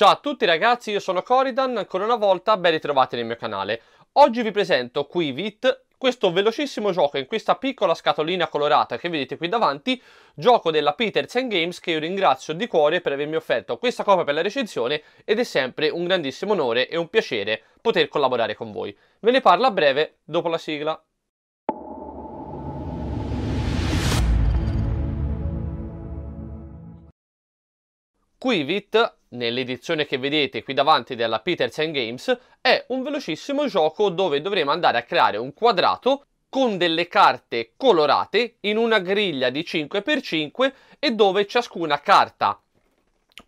Ciao a tutti ragazzi, io sono Coridan, ancora una volta ben ritrovati nel mio canale. Oggi vi presento Quivit, questo velocissimo gioco in questa piccola scatolina colorata che vedete qui davanti, gioco della Peters Games che io ringrazio di cuore per avermi offerto questa copia per la recensione ed è sempre un grandissimo onore e un piacere poter collaborare con voi. Ve ne parlo a breve dopo la sigla. Quivit nell'edizione che vedete qui davanti della Petersen Games, è un velocissimo gioco dove dovremo andare a creare un quadrato con delle carte colorate in una griglia di 5x5 e dove ciascuna carta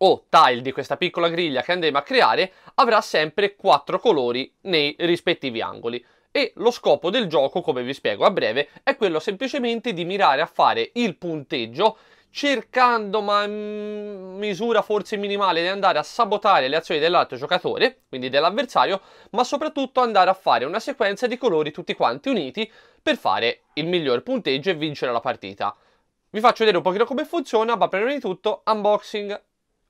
o tile di questa piccola griglia che andremo a creare avrà sempre quattro colori nei rispettivi angoli e lo scopo del gioco, come vi spiego a breve, è quello semplicemente di mirare a fare il punteggio cercando, ma in mm, misura forse minimale, di andare a sabotare le azioni dell'altro giocatore, quindi dell'avversario, ma soprattutto andare a fare una sequenza di colori tutti quanti uniti per fare il miglior punteggio e vincere la partita. Vi faccio vedere un pochino come funziona, ma prima di tutto unboxing,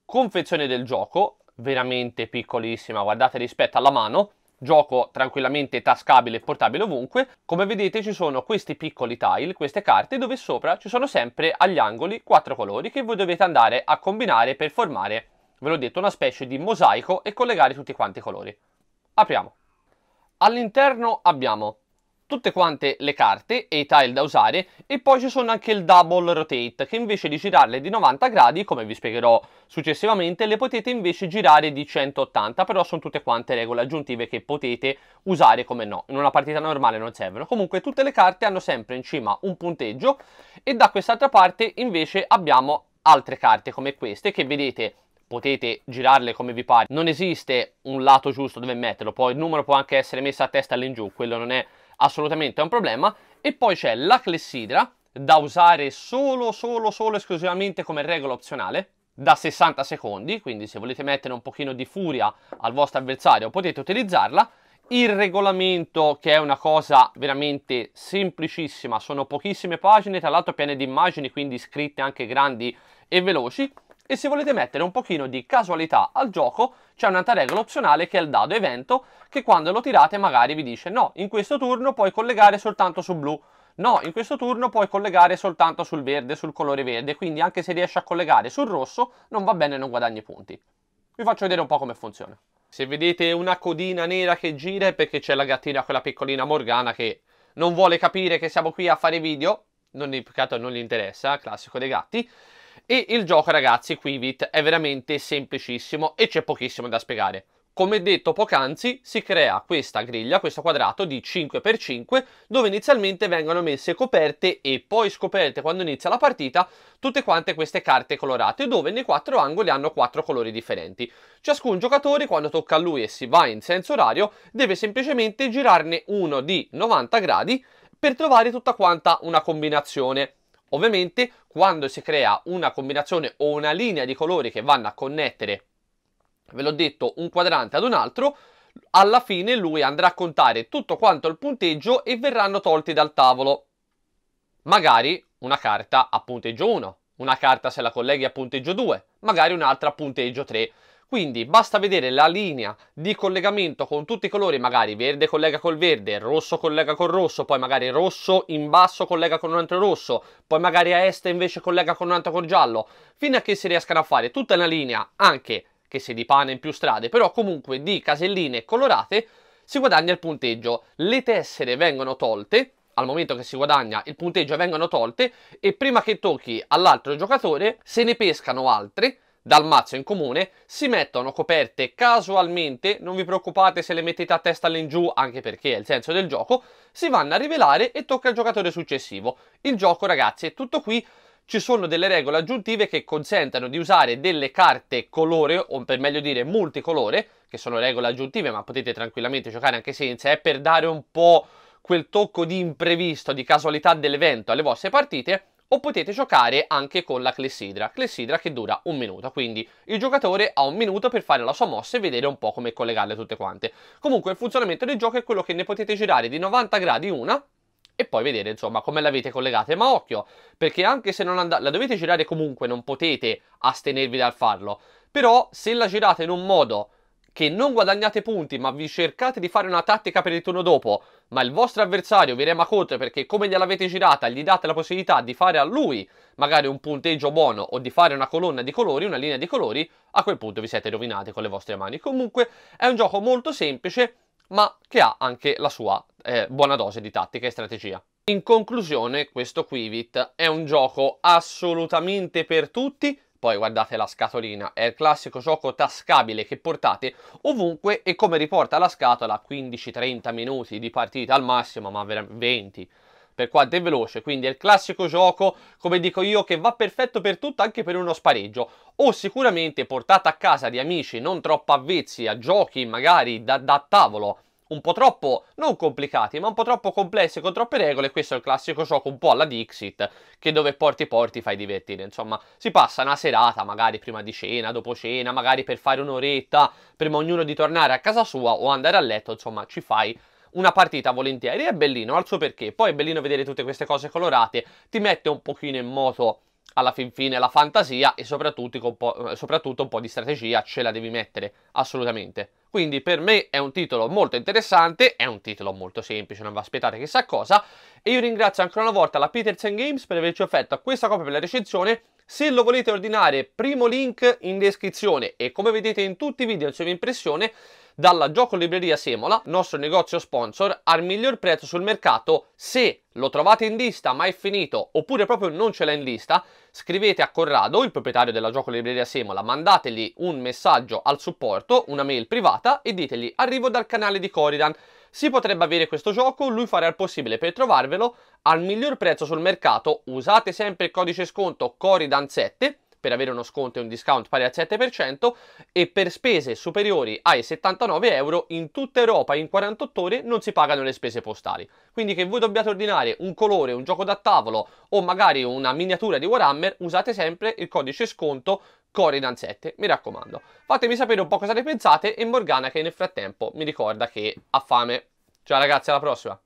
confezione del gioco, veramente piccolissima, guardate rispetto alla mano, gioco tranquillamente tascabile e portabile ovunque. Come vedete ci sono questi piccoli tile, queste carte, dove sopra ci sono sempre agli angoli quattro colori che voi dovete andare a combinare per formare, ve l'ho detto, una specie di mosaico e collegare tutti quanti i colori. Apriamo. All'interno abbiamo tutte quante le carte e i tile da usare e poi ci sono anche il double rotate che invece di girarle di 90 gradi come vi spiegherò successivamente le potete invece girare di 180 però sono tutte quante regole aggiuntive che potete usare come no in una partita normale non servono comunque tutte le carte hanno sempre in cima un punteggio e da quest'altra parte invece abbiamo altre carte come queste che vedete potete girarle come vi pare non esiste un lato giusto dove metterlo poi il numero può anche essere messo a testa all'ingiù quello non è assolutamente è un problema. E poi c'è la clessidra, da usare solo, solo, solo esclusivamente come regola opzionale, da 60 secondi, quindi se volete mettere un pochino di furia al vostro avversario potete utilizzarla. Il regolamento che è una cosa veramente semplicissima, sono pochissime pagine, tra l'altro piene di immagini, quindi scritte anche grandi e veloci e se volete mettere un pochino di casualità al gioco c'è un'altra regola opzionale che è il dado evento che quando lo tirate magari vi dice no, in questo turno puoi collegare soltanto sul blu, no, in questo turno puoi collegare soltanto sul verde, sul colore verde, quindi anche se riesci a collegare sul rosso non va bene non guadagni punti. Vi faccio vedere un po' come funziona. Se vedete una codina nera che gira è perché c'è la gattina, quella piccolina Morgana che non vuole capire che siamo qui a fare video, non, non gli interessa, classico dei gatti, e il gioco ragazzi qui Vit è veramente semplicissimo e c'è pochissimo da spiegare. Come detto poc'anzi, si crea questa griglia, questo quadrato di 5x5, dove inizialmente vengono messe coperte e poi scoperte quando inizia la partita tutte quante queste carte colorate, dove nei quattro angoli hanno quattro colori differenti. Ciascun giocatore, quando tocca a lui e si va in senso orario, deve semplicemente girarne uno di 90 gradi per trovare tutta quanta una combinazione Ovviamente quando si crea una combinazione o una linea di colori che vanno a connettere, ve l'ho detto, un quadrante ad un altro, alla fine lui andrà a contare tutto quanto il punteggio e verranno tolti dal tavolo. Magari una carta a punteggio 1, una carta se la colleghi a punteggio 2, magari un'altra a punteggio 3. Quindi basta vedere la linea di collegamento con tutti i colori, magari verde collega col verde, rosso collega col rosso, poi magari rosso in basso collega con un altro rosso, poi magari a est invece collega con un altro col giallo, fino a che si riescano a fare tutta una linea anche che di pane in più strade, però comunque di caselline colorate si guadagna il punteggio. Le tessere vengono tolte al momento che si guadagna il punteggio vengono tolte e prima che tocchi all'altro giocatore se ne pescano altre dal mazzo in comune, si mettono coperte casualmente, non vi preoccupate se le mettete a testa all'ingiù, anche perché è il senso del gioco, si vanno a rivelare e tocca al giocatore successivo. Il gioco, ragazzi, è tutto qui. Ci sono delle regole aggiuntive che consentono di usare delle carte colore, o per meglio dire multicolore, che sono regole aggiuntive, ma potete tranquillamente giocare anche senza, è eh, per dare un po' quel tocco di imprevisto, di casualità dell'evento alle vostre partite o potete giocare anche con la clessidra, clessidra che dura un minuto, quindi il giocatore ha un minuto per fare la sua mossa e vedere un po' come collegarle tutte quante. Comunque il funzionamento del gioco è quello che ne potete girare di 90 gradi una, e poi vedere insomma come l'avete collegata. Ma occhio, perché anche se non la dovete girare comunque, non potete astenervi dal farlo. Però se la girate in un modo che non guadagnate punti ma vi cercate di fare una tattica per il turno dopo, ma il vostro avversario vi rema contro perché come gliel'avete girata gli date la possibilità di fare a lui magari un punteggio buono o di fare una colonna di colori, una linea di colori, a quel punto vi siete rovinati con le vostre mani. Comunque è un gioco molto semplice ma che ha anche la sua eh, buona dose di tattica e strategia. In conclusione questo Quivit è un gioco assolutamente per tutti, poi guardate la scatolina, è il classico gioco tascabile che portate ovunque e come riporta la scatola 15-30 minuti di partita al massimo, ma 20 per quanto è veloce, quindi è il classico gioco, come dico io, che va perfetto per tutto anche per uno spareggio o sicuramente portata a casa di amici non troppo avvezzi a giochi magari da, da tavolo un po' troppo, non complicati, ma un po' troppo complessi con troppe regole. Questo è il classico gioco un po' alla Dixit, che dove porti porti fai divertire. Insomma, si passa una serata, magari prima di cena, dopo cena, magari per fare un'oretta, prima ognuno di tornare a casa sua o andare a letto, insomma, ci fai una partita volentieri. È bellino, al suo perché. Poi è bellino vedere tutte queste cose colorate, ti mette un pochino in moto alla fin fine la fantasia e soprattutto un, po', eh, soprattutto un po' di strategia ce la devi mettere, assolutamente. Quindi per me è un titolo molto interessante, è un titolo molto semplice, non vi aspettate chissà cosa, e io ringrazio ancora una volta la Peterson Games per averci offerto questa copia per la recensione, se lo volete ordinare, primo link in descrizione e come vedete in tutti i video in sua impressione, dalla Gioco Libreria Semola, nostro negozio sponsor, al miglior prezzo sul mercato se lo trovate in lista ma è finito oppure proprio non ce l'ha in lista, scrivete a Corrado, il proprietario della Gioco Libreria Semola, mandategli un messaggio al supporto, una mail privata e ditegli arrivo dal canale di Coridan, si potrebbe avere questo gioco, lui farà il possibile per trovarvelo al miglior prezzo sul mercato, usate sempre il codice sconto Coridan7 per avere uno sconto e un discount pari al 7% e per spese superiori ai 79 euro in tutta Europa in 48 ore non si pagano le spese postali. Quindi che voi dobbiate ordinare un colore, un gioco da tavolo o magari una miniatura di Warhammer, usate sempre il codice sconto Coridan7, mi raccomando. Fatemi sapere un po' cosa ne pensate e Morgana che nel frattempo mi ricorda che ha fame. Ciao ragazzi, alla prossima!